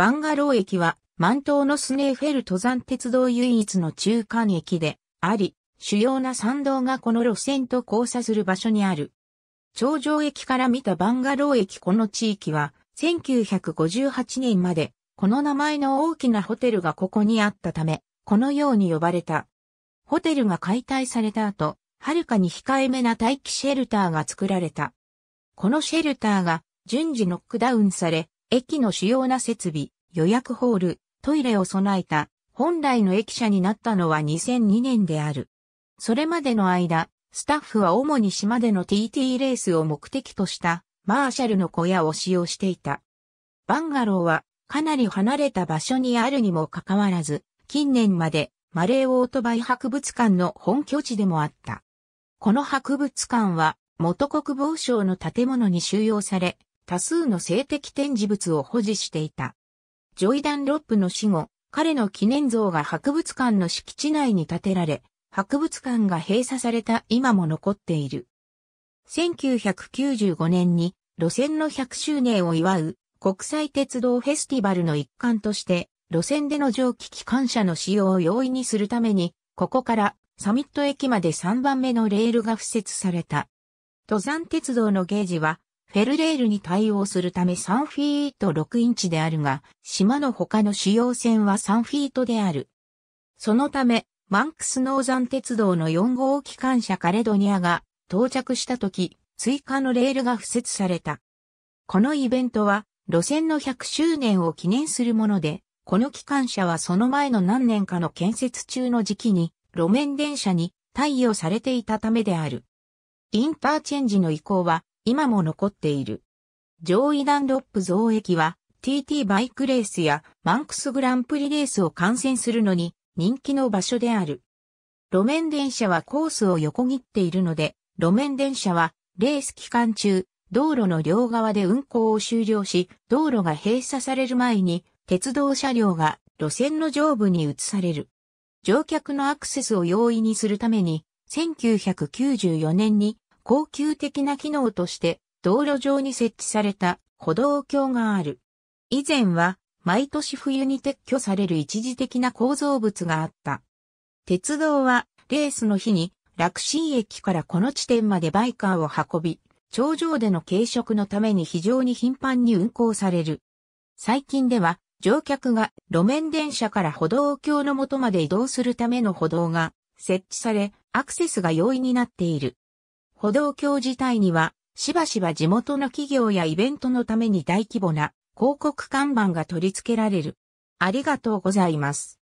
バンガロー駅は、満島のスネーフェル登山鉄道唯一の中間駅であり、主要な山道がこの路線と交差する場所にある。頂上駅から見たバンガロー駅この地域は、1958年まで、この名前の大きなホテルがここにあったため、このように呼ばれた。ホテルが解体された後、はるかに控えめな待機シェルターが作られた。このシェルターが順次ノックダウンされ、駅の主要な設備、予約ホール、トイレを備えた本来の駅舎になったのは2002年である。それまでの間、スタッフは主に島での TT レースを目的としたマーシャルの小屋を使用していた。バンガローはかなり離れた場所にあるにもかかわらず、近年までマレーオートバイ博物館の本拠地でもあった。この博物館は元国防省の建物に収容され、多数の性的展示物を保持していた。ジョイダン・ロップの死後、彼の記念像が博物館の敷地内に建てられ、博物館が閉鎖された今も残っている。1995年に路線の100周年を祝う国際鉄道フェスティバルの一環として路線での蒸気機関車の使用を容易にするために、ここからサミット駅まで3番目のレールが敷設された。登山鉄道のゲージはフェルレールに対応するため3フィート6インチであるが、島の他の主要線は3フィートである。そのため、マンクスノーザン鉄道の4号機関車カレドニアが到着した時、追加のレールが付設された。このイベントは、路線の100周年を記念するもので、この機関車はその前の何年かの建設中の時期に、路面電車に貸与されていたためである。インターチェンジの移行は、今も残っている。上位ダンロップ増益は TT バイクレースやマンクスグランプリレースを観戦するのに人気の場所である。路面電車はコースを横切っているので、路面電車はレース期間中、道路の両側で運行を終了し、道路が閉鎖される前に鉄道車両が路線の上部に移される。乗客のアクセスを容易にするために、1994年に恒久的な機能として道路上に設置された歩道橋がある。以前は毎年冬に撤去される一時的な構造物があった。鉄道はレースの日に楽神駅からこの地点までバイカーを運び、頂上での軽食のために非常に頻繁に運行される。最近では乗客が路面電車から歩道橋の元まで移動するための歩道が設置され、アクセスが容易になっている。歩道橋自体には、しばしば地元の企業やイベントのために大規模な広告看板が取り付けられる。ありがとうございます。